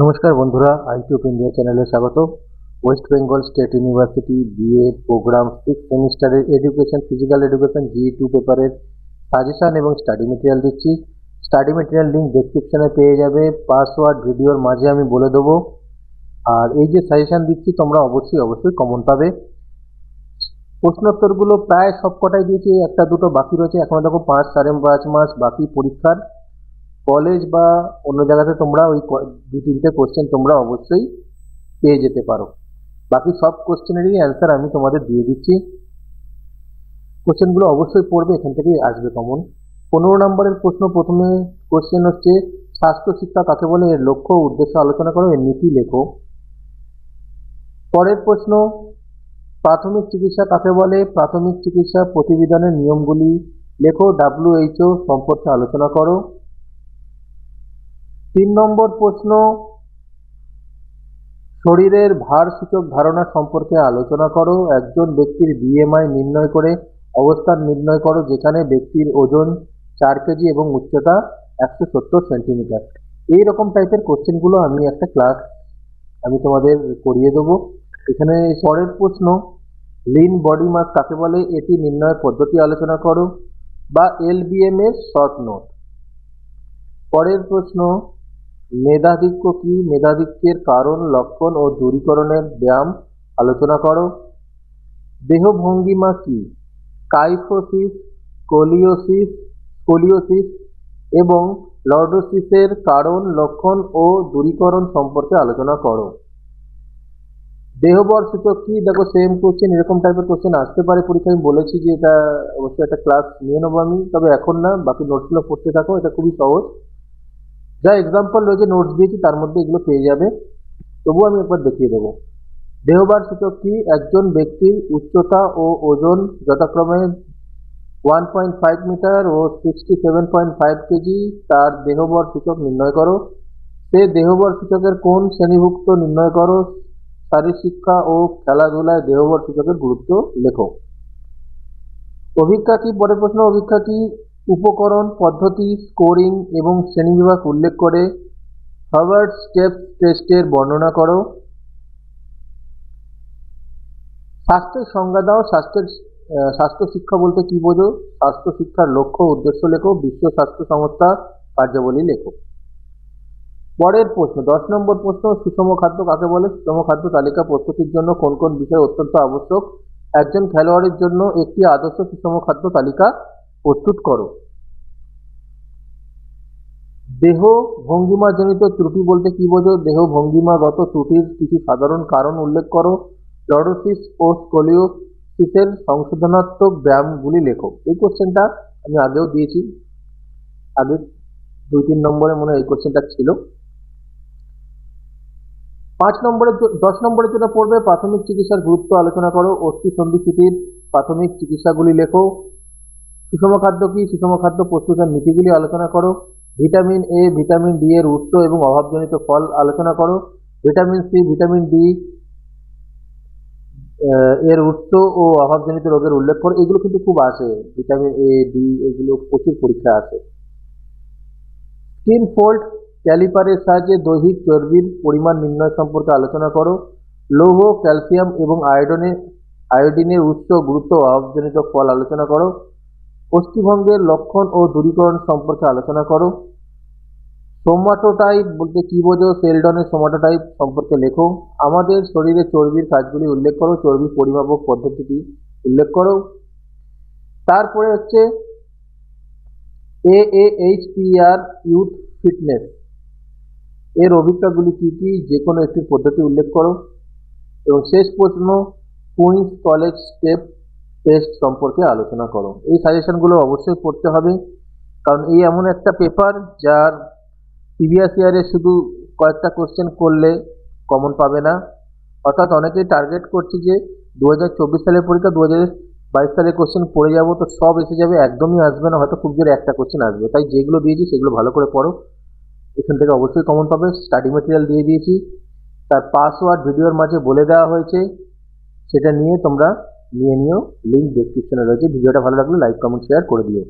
নমস্কার বন্ধুরা IT open India চ্যানেলে স্বাগত West Bengal State University BA program six সেমিস্টারের education physical education G two পেপারের সাজেশন এবং স্টাডি মেটেরিয়াল দিচ্ছি স্টাডি মেটেরিয়াল লিঙ্ক ডিসক্রিপশানে পেয়ে যাবে পাসওয়ার্ড ভিডিওর মাঝে আমি বলে দেবো আর এই যে সাজেশান দিচ্ছি তোমরা অবশ্যই অবশ্যই কমন পাবে প্রশ্নোত্তরগুলো প্রায় সবকটাই দিয়েছি একটা দুটো বাকি রয়েছে এখন দেখো পাঁচ সাড়ে পাঁচ মাস বাকি পরীক্ষার কলেজ বা অন্য জায়গাতে তোমরা ওই দু তিনটে কোশ্চেন তোমরা অবশ্যই পেয়ে যেতে পারো বাকি সব কোশ্চেনেরই অ্যান্সার আমি তোমাদের দিয়ে দিচ্ছি কোশ্চেনগুলো অবশ্যই পড়বে এখান থেকেই আসবে কমন পনেরো নম্বরের প্রশ্ন প্রথমে কোশ্চেন হচ্ছে স্বাস্থ্য শিক্ষা কাকে বলে এর লক্ষ্য উদ্দেশ্য আলোচনা করো এর নীতি লেখো পরের প্রশ্ন প্রাথমিক চিকিৎসা কাকে বলে প্রাথমিক চিকিৎসা প্রতিবিধানের নিয়মগুলি লেখো ডাব্লিউএইচও সম্পর্কে আলোচনা করো তিন নম্বর প্রশ্ন শরীরের ভারসূচক ধারণা সম্পর্কে আলোচনা করো একজন ব্যক্তির বিএমআই নির্ণয় করে অবস্থান নির্ণয় করো যেখানে ব্যক্তির ওজন চার কেজি এবং উচ্চতা একশো সত্তর সেন্টিমিটার এই রকম টাইপের কোশ্চেনগুলো আমি একটা ক্লাস আমি তোমাদের করিয়ে দেবো এখানে পরের প্রশ্ন লিন বডি মাস কাকে বলে এটি নির্ণয়ের পদ্ধতি আলোচনা করো বা এলবিএম এর শর্ট নোট পরের প্রশ্ন মেধাধিক্য কি মেধাধিক্যের কারণ লক্ষণ ও দূরীকরণের ব্যায়াম আলোচনা করো দেহভঙ্গিমা কি কাইফোসিস কোলিওসিস কোলিওসিস এবং লর্ডোসিসের কারণ লক্ষণ ও দূরীকরণ সম্পর্কে আলোচনা করো দেহবর সূচক কি দেখো সেম কোশ্চেন এরকম টাইপের কোশ্চেন আসতে পারে পরীক্ষা আমি বলেছি যে এটা অবশ্যই একটা ক্লাস নিয়ে নেবো আমি তবে এখন না বাকি নোটসগুলো পড়তে থাকো এটা খুবই সহজ যা এক্সাম্পল রয়েছে নোটস দিয়েছি তার মধ্যে এগুলো পেয়ে যাবে তবু আমি একবার দেখিয়ে দেবো দেহবার কি একজন ব্যক্তির উচ্চতা ও ওজন যথাক্রমে ওয়ান পয়েন্ট ফাইভ মিটার ও sixty seven point five KG তার দেহবর সূচক নির্ণয় করো সে দেহবর সূচকের কোন শ্রেণীভুক্ত নির্ণয় করো শিক্ষা ও খেলাধুলায় দেহবর সূচকের গুরুত্ব লেখো অভিজ্ঞা কি পরের প্রশ্ন অভিজ্ঞা কি উপকরণ পদ্ধতি স্কোরিং এবং শ্রেণীবিভাগ উল্লেখ করে হার্ভার্ড স্টেপ টেস্টের বর্ণনা করো স্বাস্থ্যের সংজ্ঞা দাও স্বাস্থ্যের স্বাস্থ্য শিক্ষা বলতে কি বোঝো স্বাস্থ্য শিক্ষার লক্ষ্য উদ্দেশ্য লেখো বিশ্ব স্বাস্থ্য সংস্থা কার্যাবলী লেখো পরের প্রশ্ন দশ নম্বর প্রশ্ন সুষম খাদ্য কাকে বলে সুষম খাদ্য তালিকা প্রস্তুতির জন্য কোন কোন বিষয় অত্যন্ত আবশ্যক একজন খেলোয়াড়ের জন্য একটি আদর্শ সুষম খাদ্য তালিকা প্রস্তুত করো দেহ ভঙ্গিমাজনিত ত্রুটি বলতে কি বোঝো দেহ ভঙ্গিমাগত ত্রুটির কিছু সাধারণ কারণ উল্লেখ করো লডোসিস ও স্কোলিওসিসের সংশোধনাত্মক ব্যায়ামগুলি লেখো এই কোশ্চেনটা আমি আগেও দিয়েছি আগে দুই তিন নম্বরে মনে হয় এই কোশ্চেনটা ছিল পাঁচ নম্বরে দশ নম্বরের যেটা পড়বে প্রাথমিক চিকিৎসার গুরুত্ব আলোচনা করো অস্থি সন্ধিচ্যুতির প্রাথমিক চিকিৎসাগুলি লেখো সুষম খাদ্য কি সুষম খাদ্য প্রস্তুতের নীতিগুলি আলোচনা করো ভিটামিন এ ভিটামিন ডি এর উৎস এবং অভাবজনিত ফল আলোচনা করো ভিটামিন সি ভিটামিন ডি এর উৎস ও অভাবজনিত রোগের উল্লেখ করো এগুলো কিন্তু খুব আসে ভিটামিন এ ডি এগুলো প্রচুর পরীক্ষা আছে স্কিন ফোল্ড ক্যালিপারের সাহায্যে দৈহিক চর্বির পরিমাণ নির্ণয় সম্পর্কে আলোচনা করো লৌহ ক্যালসিয়াম এবং আয়োডনে আয়োডিনের উৎস গুরুত্ব অভাবজনিত ফল আলোচনা করো অস্থিভঙ্গের লক্ষণ ও দূরীকরণ সম্পর্কে আলোচনা করো সোমাটোটাইপ বলতে কি বোঝো সেলডনের সোমাটোটাইপ সম্পর্কে লেখো আমাদের শরীরে চর্বির কাজগুলি উল্লেখ করো চর্বি পরিমাপক পদ্ধতিটি উল্লেখ করো তারপরে হচ্ছে A H R youth fitness এর অভিজ্ঞতাগুলি কী কী যে কোনো একটি পদ্ধতি উল্লেখ করো এবং শেষ প্রশ্ন কুইন্স কলেজ স্টেপ টেস্ট সম্পর্কে আলোচনা করো এই সাজেশনগুলো অবশ্যই পড়তে হবে কারণ এই এমন একটা পেপার যার প্রিভিয়াস ইয়ারে শুধু কয়েকটা কোশ্চেন করলে কমন পাবে না অর্থাৎ অনেকেই টার্গেট করছে যে দু সালের পরীক্ষা দু বাইশ সালের কোশ্চেন পড়ে যাবো তো সব এসে যাবে একদমই আসবে না হয়তো খুব জোরে একটা কোশ্চেন আসবে তাই যেগুলো দিয়েছি সেগুলো ভালো করে পড়ো এখান থেকে অবশ্যই কমন পাবে স্টাডি ম্যাটেরিয়াল দিয়ে দিয়েছি তার পাসওয়ার্ড ভিডিওর মাঝে বলে দেওয়া হয়েছে সেটা নিয়ে তোমরা নিয়ে নিও লিঙ্ক ডিসক্রিপশনে রয়েছে ভিডিওটা ভালো লাগলে লাইক কমেন্ট শেয়ার করে দিও